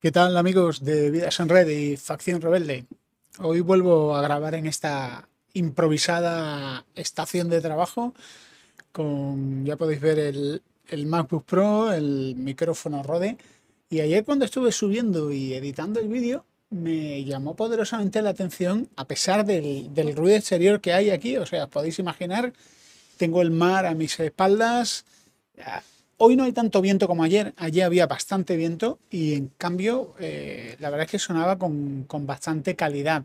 ¿Qué tal amigos de Vidas en Red y Facción Rebelde? Hoy vuelvo a grabar en esta improvisada estación de trabajo. Con, ya podéis ver el, MacBook Pro, el micrófono Rode. Y ayer cuando estuve subiendo y editando el vídeo, me llamó poderosamente la atención, a pesar del, del ruido exterior que hay aquí. O sea, podéis imaginar, tengo el mar a mis espaldas Hoy no hay tanto viento como ayer, ayer había bastante viento y en cambio eh, la verdad es que sonaba con, bastante calidad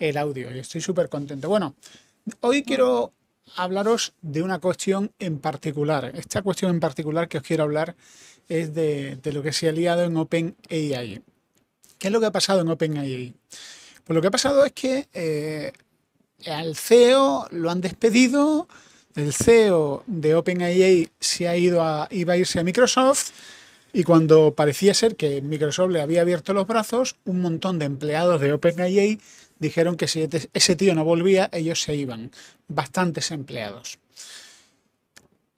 el audio y estoy súper contento. Bueno, hoy ah. quiero hablaros de una cuestión en particular. Esta cuestión en particular que os quiero hablar es de, lo que se ha liado en OpenAI. ¿Qué es lo que ha pasado en OpenAI? Pues lo que ha pasado es que eh, al CEO lo han despedido, el CEO de OpenAI se ha ido iba a irse a Microsoft y cuando parecía ser que Microsoft le había abierto los brazos, un montón de empleados de OpenAI dijeron que si ese tío no volvía, ellos se iban. Bastantes empleados.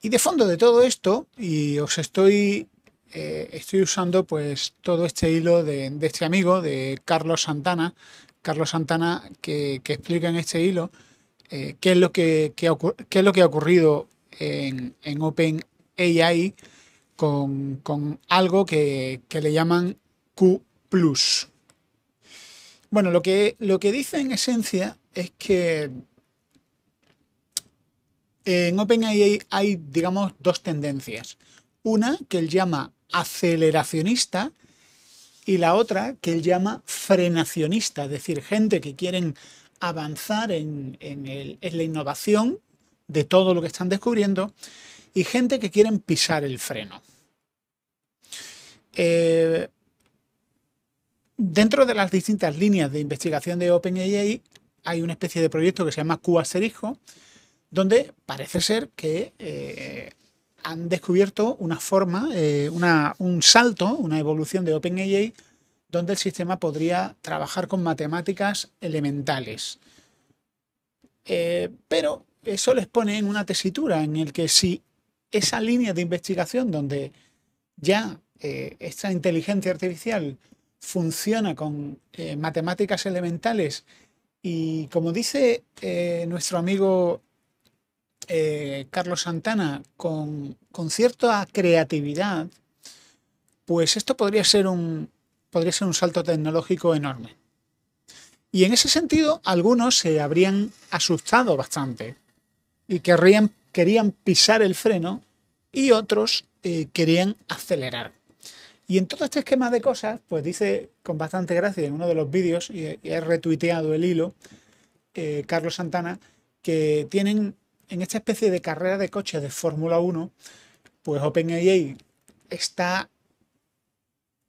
Y de fondo de todo esto, y os estoy, eh, estoy usando pues todo este hilo de, este amigo, de Carlos Santana, Carlos Santana, que explica en este hilo eh, qué, es lo que, es lo que ha ocurrido en, en OpenAI con, algo que, le llaman Q. Bueno, lo que, lo que dice en esencia es que en OpenAI hay, digamos, dos tendencias. Una que él llama aceleracionista y la otra que él llama frenacionista, es decir, gente que quieren avanzar en, la innovación de todo lo que están descubriendo y gente que quieren pisar el freno. Eh, dentro de las distintas líneas de investigación de OpenAI hay una especie de proyecto que se llama Q donde parece ser que eh, han descubierto una forma, eh, un salto, una evolución de OpenAI donde el sistema podría trabajar con matemáticas elementales. Eh, pero eso les pone en una tesitura en el que si esa línea de investigación donde ya eh, esta inteligencia artificial funciona con eh, matemáticas elementales y como dice nuestro amigo Carlos Santana, con cierta creatividad, pues esto podría ser un, podría ser un salto tecnológico enorme. Y en ese sentido, algunos se habrían asustado bastante y querían pisar el freno y otros eh, querían acelerar. Y en todo este esquema de cosas, pues dice con bastante gracia en uno de los vídeos, y he retuiteado el hilo, eh, Carlos Santana, que tienen en esta especie de carrera de coches de Fórmula 1, pues OpenAI está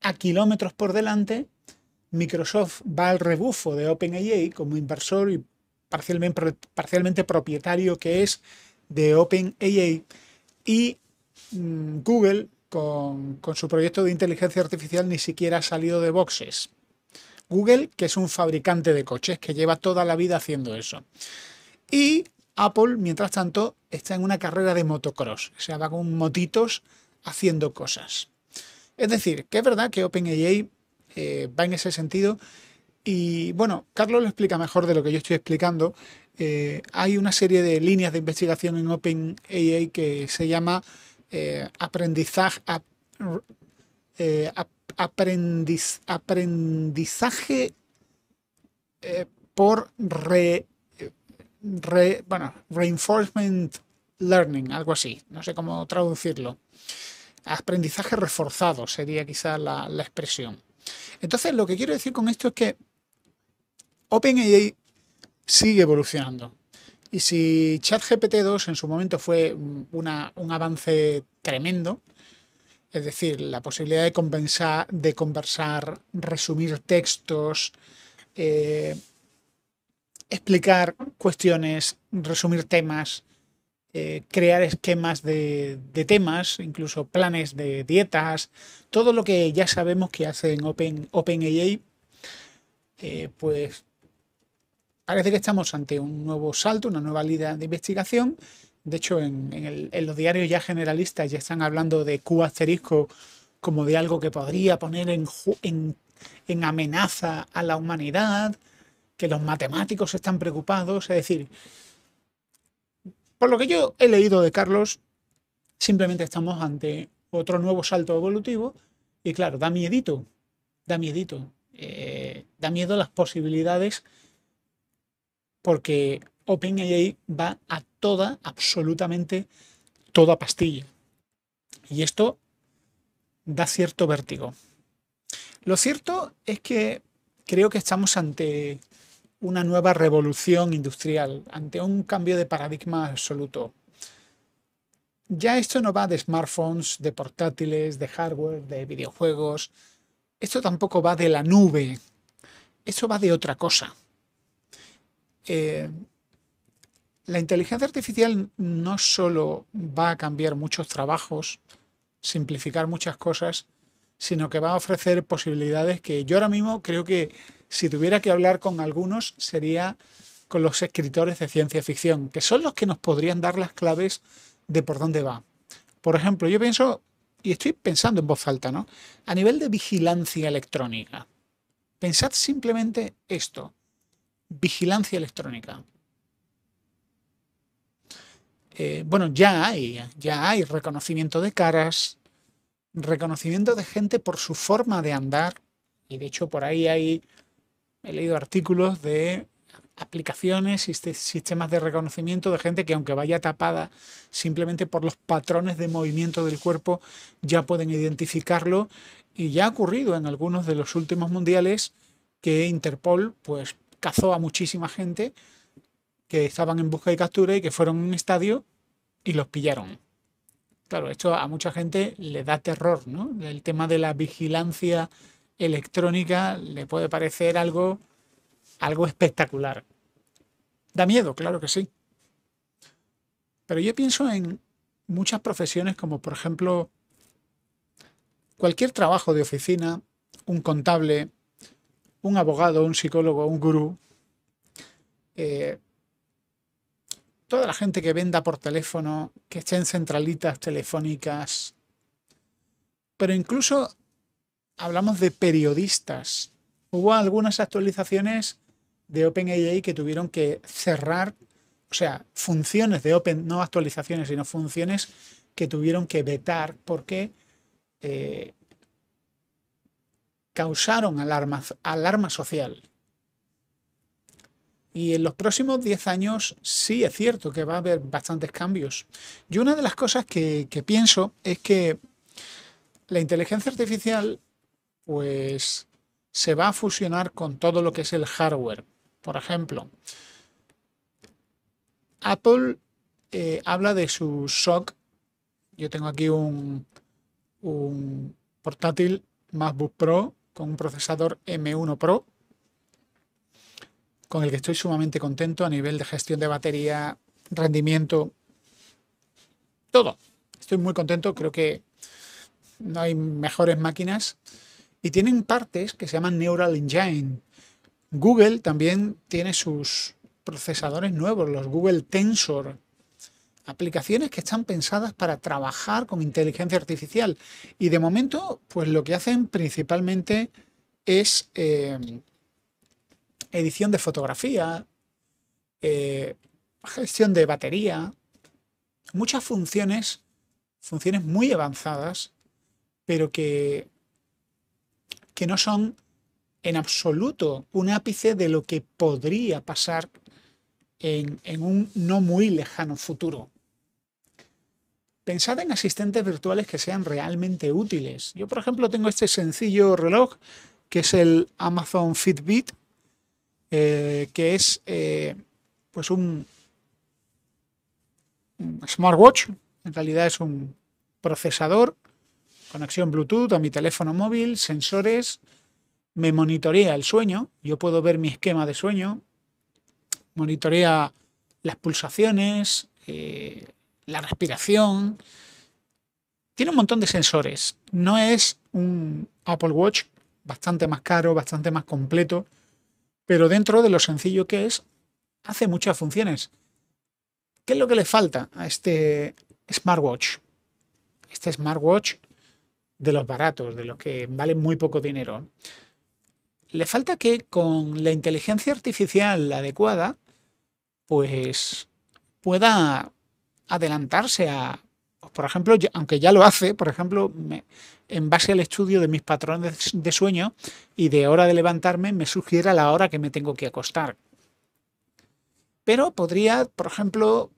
a kilómetros por delante, Microsoft va al rebufo de OpenAI como inversor y parcialmente, propietario que es de OpenAI y mm, Google con, con, su proyecto de inteligencia artificial ni siquiera ha salido de boxes. Google, que es un fabricante de coches, que lleva toda la vida haciendo eso. Y Apple, mientras tanto, está en una carrera de motocross. O sea, va con motitos haciendo cosas. Es decir, que es verdad que OpenAI eh, va en ese sentido. Y bueno, Carlos lo explica mejor de lo que yo estoy explicando. Eh, hay una serie de líneas de investigación en OpenAI que se llama aprendizaje, por reinforcement learning, algo así. No sé cómo traducirlo aprendizaje reforzado sería quizás la, expresión. Entonces, lo que quiero decir con esto es que OpenAI sigue evolucionando. Y si ChatGPT 2 en su momento fue un avance tremendo, es decir, la posibilidad de, de conversar, resumir textos, eh, explicar cuestiones, resumir temas, eh, crear esquemas de, temas, incluso planes de dietas, todo lo que ya sabemos que hace Open, OpenAI, eh, pues parece que estamos ante un nuevo salto, una nueva línea de investigación. De hecho, en, los diarios ya generalistas ya están hablando de Q asterisco como de algo que podría poner en amenaza a la humanidad, que los matemáticos están preocupados, es decir, por lo que yo he leído de Carlos, simplemente estamos ante otro nuevo salto evolutivo y claro, da miedito, da miedito, eh, da miedo las posibilidades porque OpenAI va a toda, absolutamente toda pastilla. Y esto da cierto vértigo. Lo cierto es que creo que estamos ante una nueva revolución industrial, ante un cambio de paradigma absoluto. Ya esto no va de smartphones, de portátiles, de hardware, de videojuegos. Esto tampoco va de la nube. Esto va de otra cosa. Eh, la inteligencia artificial no solo va a cambiar muchos trabajos, simplificar muchas cosas, sino que va a ofrecer posibilidades que yo ahora mismo creo que si tuviera que hablar con algunos, sería con los escritores de ciencia ficción, que son los que nos podrían dar las claves de por dónde va. Por ejemplo, yo pienso, y estoy pensando en voz alta, ¿no? A nivel de vigilancia electrónica. Pensad simplemente esto. Vigilancia electrónica. Eh, bueno, ya hay, ya hay reconocimiento de caras, reconocimiento de gente por su forma de andar, y de hecho por ahí hay he leído artículos de aplicaciones, sistemas de reconocimiento de gente que aunque vaya tapada, simplemente por los patrones de movimiento del cuerpo ya pueden identificarlo y ya ha ocurrido en algunos de los últimos mundiales que Interpol pues cazó a muchísima gente que estaban en busca y captura y que fueron a un estadio y los pillaron. Mm. Claro, esto a mucha gente le da terror, ¿no? El tema de la vigilancia electrónica le puede parecer algo, algo espectacular. Da miedo, claro que sí. Pero yo pienso en muchas profesiones como por ejemplo cualquier trabajo de oficina, un contable, un abogado, un psicólogo, un gurú, eh, toda la gente que venda por teléfono, que esté en centralitas telefónicas, pero incluso hablamos de periodistas. Hubo algunas actualizaciones de OpenAI que tuvieron que cerrar, o sea, funciones de Open, no actualizaciones, sino funciones que tuvieron que vetar porque eh, causaron alarma, alarma social. Y en los próximos 10 años sí es cierto que va a haber bastantes cambios. Y una de las cosas que pienso es que la inteligencia artificial pues se va a fusionar con todo lo que es el hardware. Por ejemplo, Apple eh, habla de su SOC. Yo tengo aquí un portátil MacBook Pro con un procesador M1 Pro, con el que estoy sumamente contento a nivel de gestión de batería, rendimiento, todo. Estoy muy contento, creo que no hay mejores máquinas y tienen partes que se llaman Neural Engine. Google también tiene sus procesadores nuevos, los Google Tensor. Aplicaciones que están pensadas para trabajar con inteligencia artificial. Y de momento, pues lo que hacen principalmente es eh, edición de fotografía, eh, gestión de batería, muchas funciones, funciones muy avanzadas, pero que que no son en absoluto un ápice de lo que podría pasar en, un no muy lejano futuro. Pensad en asistentes virtuales que sean realmente útiles. Yo, por ejemplo, tengo este sencillo reloj que es el Amazon Fitbit, eh, que es eh, pues un smartwatch, en realidad es un procesador Conexión Bluetooth a mi teléfono móvil, sensores, me monitorea el sueño, yo puedo ver mi esquema de sueño, monitorea las pulsaciones, eh, la respiración. Tiene un montón de sensores. No es un Apple Watch bastante más caro, bastante más completo, pero dentro de lo sencillo que es, hace muchas funciones. ¿Qué es lo que le falta a este smartwatch? Este smartwatch de los baratos, de los que valen muy poco dinero, le falta que con la inteligencia artificial adecuada, pues pueda adelantarse a, pues, por ejemplo, aunque ya lo hace, por ejemplo, en base al estudio de mis patrones de sueño y de hora de levantarme, me sugiera la hora que me tengo que acostar. Pero podría, por ejemplo,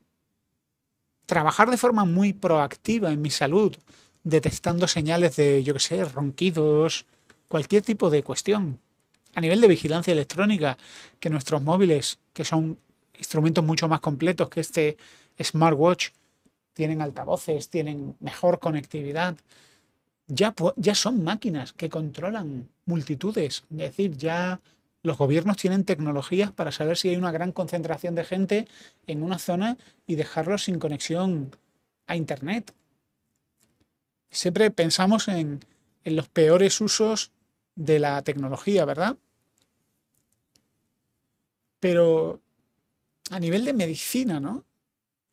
trabajar de forma muy proactiva en mi salud, detectando señales de, yo que sé, ronquidos, cualquier tipo de cuestión. A nivel de vigilancia electrónica, que nuestros móviles, que son instrumentos mucho más completos que este smartwatch, tienen altavoces, tienen mejor conectividad, ya, ya son máquinas que controlan multitudes. Es decir, ya los gobiernos tienen tecnologías para saber si hay una gran concentración de gente en una zona y dejarlos sin conexión a Internet Siempre pensamos en, los peores usos de la tecnología, ¿verdad? Pero a nivel de medicina, ¿no?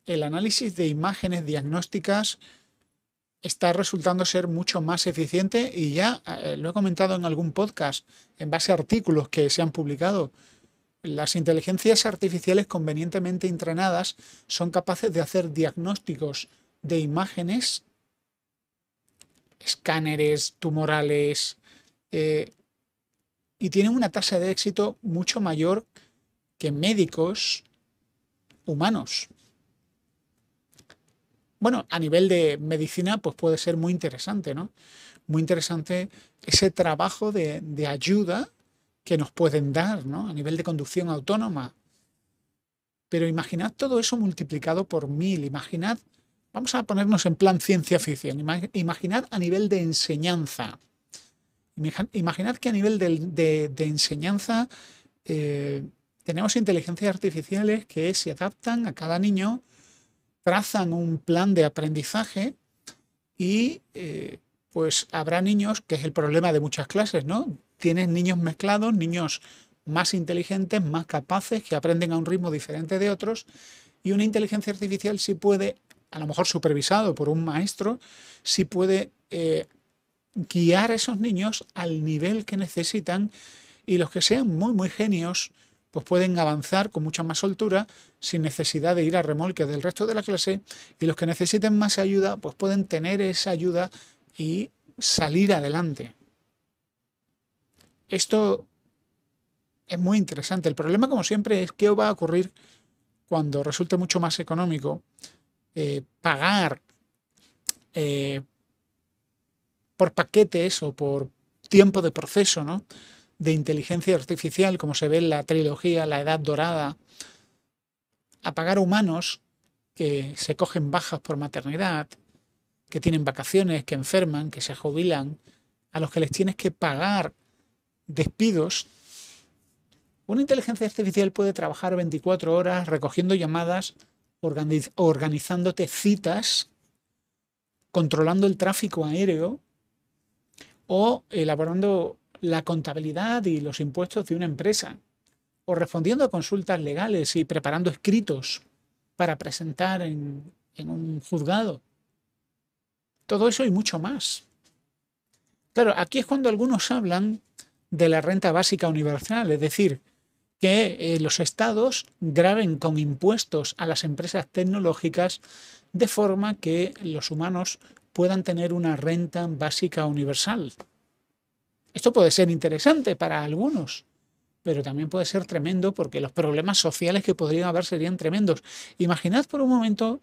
El análisis de imágenes diagnósticas está resultando ser mucho más eficiente y ya eh, lo he comentado en algún podcast, en base a artículos que se han publicado. Las inteligencias artificiales convenientemente entrenadas son capaces de hacer diagnósticos de imágenes escáneres tumorales, eh, y tienen una tasa de éxito mucho mayor que médicos humanos. Bueno, a nivel de medicina, pues puede ser muy interesante, ¿no? Muy interesante ese trabajo de, ayuda que nos pueden dar, ¿no? A nivel de conducción autónoma. Pero imaginad todo eso multiplicado por mil, imaginad Vamos a ponernos en plan ciencia ficción. Imaginar a nivel de enseñanza. Imaginar que a nivel de, enseñanza eh, tenemos inteligencias artificiales que se adaptan a cada niño, trazan un plan de aprendizaje y eh, pues habrá niños, que es el problema de muchas clases, ¿no? Tienes niños mezclados, niños más inteligentes, más capaces, que aprenden a un ritmo diferente de otros, y una inteligencia artificial sí puede a lo mejor supervisado por un maestro, si puede eh, guiar a esos niños al nivel que necesitan y los que sean muy, muy genios, pues pueden avanzar con mucha más soltura sin necesidad de ir a remolque del resto de la clase y los que necesiten más ayuda, pues pueden tener esa ayuda y salir adelante. Esto es muy interesante. El problema, como siempre, es qué va a ocurrir cuando resulte mucho más económico eh, pagar eh, por paquetes o por tiempo de proceso ¿no? de inteligencia artificial, como se ve en la trilogía La Edad Dorada, a pagar humanos que se cogen bajas por maternidad, que tienen vacaciones, que enferman, que se jubilan, a los que les tienes que pagar despidos. Una inteligencia artificial puede trabajar 24 horas recogiendo llamadas, organizándote citas, controlando el tráfico aéreo o elaborando la contabilidad y los impuestos de una empresa, o respondiendo a consultas legales y preparando escritos para presentar en, en un juzgado. Todo eso y mucho más. Claro, aquí es cuando algunos hablan de la renta básica universal, es decir, que eh, los estados graben con impuestos a las empresas tecnológicas de forma que los humanos puedan tener una renta básica universal. Esto puede ser interesante para algunos, pero también puede ser tremendo porque los problemas sociales que podrían haber serían tremendos. Imaginad por un momento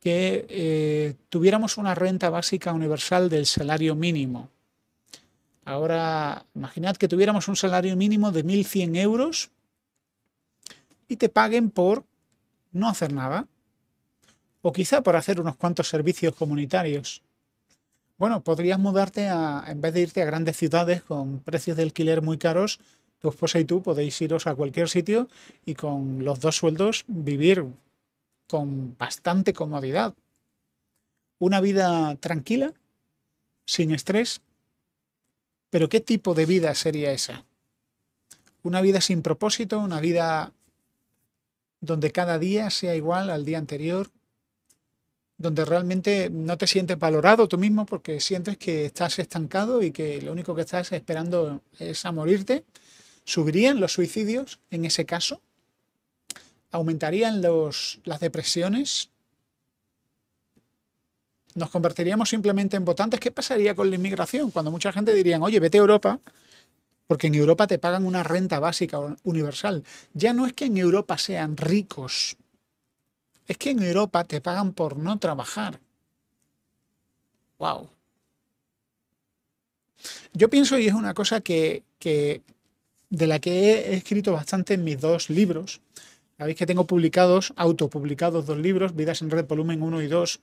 que eh, tuviéramos una renta básica universal del salario mínimo. Ahora, imaginad que tuviéramos un salario mínimo de 1.100 euros y te paguen por no hacer nada. O quizá por hacer unos cuantos servicios comunitarios. Bueno, podrías mudarte a, en vez de irte a grandes ciudades con precios de alquiler muy caros, tu esposa y tú podéis iros a cualquier sitio y con los dos sueldos vivir con bastante comodidad. Una vida tranquila, sin estrés. Pero ¿qué tipo de vida sería esa? Una vida sin propósito, una vida donde cada día sea igual al día anterior, donde realmente no te sientes valorado tú mismo porque sientes que estás estancado y que lo único que estás esperando es a morirte. ¿Subirían los suicidios en ese caso? ¿Aumentarían las depresiones? ¿Nos convertiríamos simplemente en votantes? ¿Qué pasaría con la inmigración? Cuando mucha gente diría, oye, vete a Europa, porque en Europa te pagan una renta básica universal. Ya no es que en Europa sean ricos, es que en Europa te pagan por no trabajar. ¡Wow! Yo pienso, y es una cosa que, de la que he escrito bastante en mis dos libros, Sabéis que tengo publicados, autopublicados dos libros, Vidas en Red Volumen 1 y 2.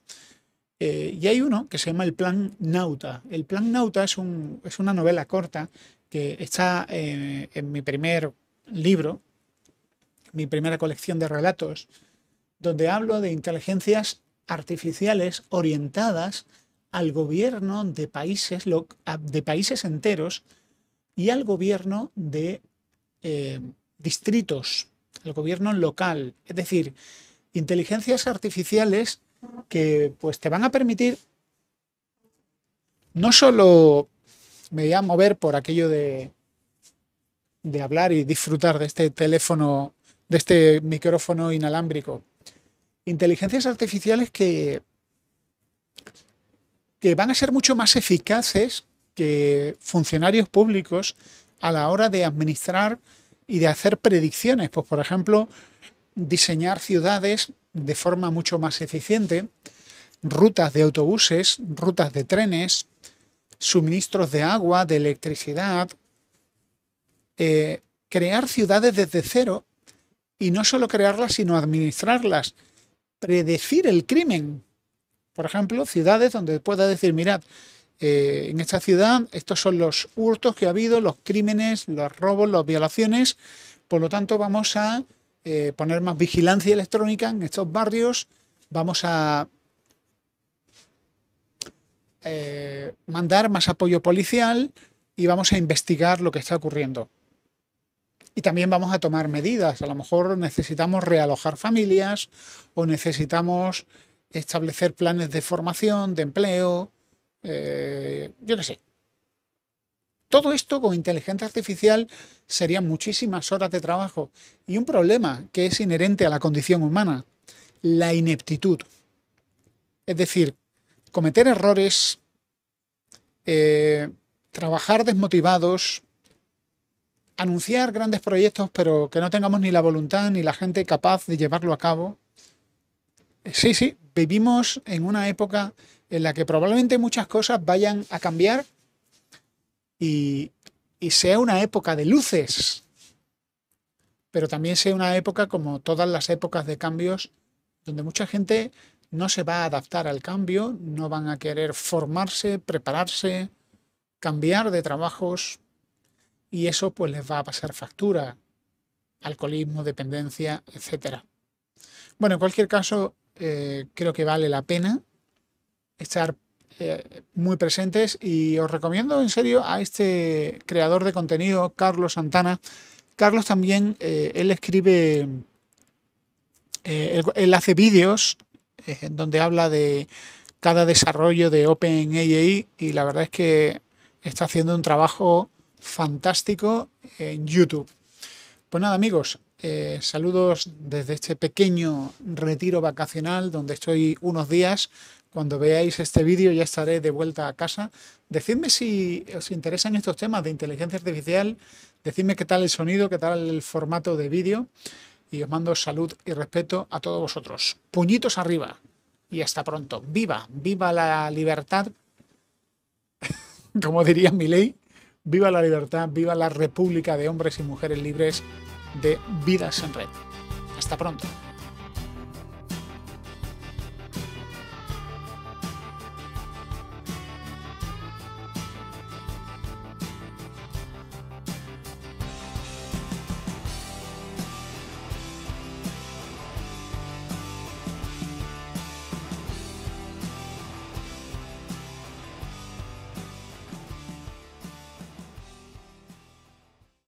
Eh, y hay uno que se llama El Plan Nauta. El Plan Nauta es, un, es una novela corta que está eh, en, mi primer libro, mi primera colección de relatos, donde hablo de inteligencias artificiales orientadas al gobierno de países, de países enteros y al gobierno de eh, distritos, al gobierno local. Es decir, inteligencias artificiales que pues, te van a permitir no solo me voy a mover por aquello de, hablar y disfrutar de este teléfono, de este micrófono inalámbrico. Inteligencias artificiales que, que van a ser mucho más eficaces que funcionarios públicos a la hora de administrar y de hacer predicciones. Pues, por ejemplo, diseñar ciudades de forma mucho más eficiente, rutas de autobuses, rutas de trenes, suministros de agua, de electricidad, eh, crear ciudades desde cero y no solo crearlas, sino administrarlas, predecir el crimen. Por ejemplo, ciudades donde pueda decir, mirad, eh, en esta ciudad estos son los hurtos que ha habido, los crímenes, los robos, las violaciones, por lo tanto vamos a eh, poner más vigilancia electrónica en estos barrios, vamos a eh, mandar más apoyo policial y vamos a investigar lo que está ocurriendo. Y también vamos a tomar medidas. A lo mejor necesitamos realojar familias o necesitamos establecer planes de formación, de empleo, eh, yo no sé. Todo esto con inteligencia artificial serían muchísimas horas de trabajo y un problema que es inherente a la condición humana, la ineptitud. Es decir, cometer errores, eh, trabajar desmotivados, anunciar grandes proyectos pero que no tengamos ni la voluntad ni la gente capaz de llevarlo a cabo. Eh, sí, sí, vivimos en una época en la que probablemente muchas cosas vayan a cambiar y sea una época de luces, pero también sea una época como todas las épocas de cambios, donde mucha gente no se va a adaptar al cambio, no van a querer formarse, prepararse, cambiar de trabajos y eso pues les va a pasar factura, alcoholismo, dependencia, etc. Bueno, en cualquier caso, eh, creo que vale la pena estar eh, muy presentes y os recomiendo en serio a este creador de contenido, Carlos Santana. Carlos también, eh, él escribe, él hace vídeos en eh, donde habla de cada desarrollo de OpenAI y la verdad es que está haciendo un trabajo fantástico en YouTube. Pues nada amigos, eh, saludos desde este pequeño retiro vacacional donde estoy unos días. Cuando veáis este vídeo ya estaré de vuelta a casa. Decidme si os interesan estos temas de inteligencia artificial, decidme qué tal el sonido, qué tal el formato de vídeo y os mando salud y respeto a todos vosotros. Puñitos arriba y hasta pronto. Viva, viva la libertad, como diría mi ley, viva la libertad, viva la república de hombres y mujeres libres de vidas en red. Hasta pronto.